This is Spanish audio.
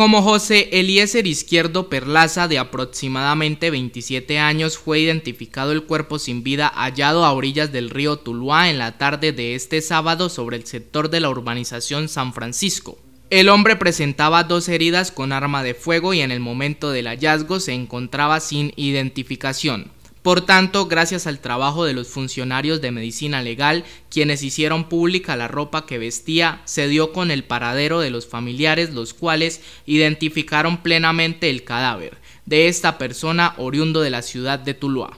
Como José Eliezer Izquierdo Perlaza, de aproximadamente 27 años, fue identificado el cuerpo sin vida hallado a orillas del río Tuluá en la tarde de este sábado sobre el sector de la urbanización San Francisco. El hombre presentaba dos heridas con arma de fuego y en el momento del hallazgo se encontraba sin identificación. Por tanto, gracias al trabajo de los funcionarios de medicina legal, quienes hicieron pública la ropa que vestía, se dio con el paradero de los familiares, los cuales identificaron plenamente el cadáver de esta persona oriundo de la ciudad de Tuluá.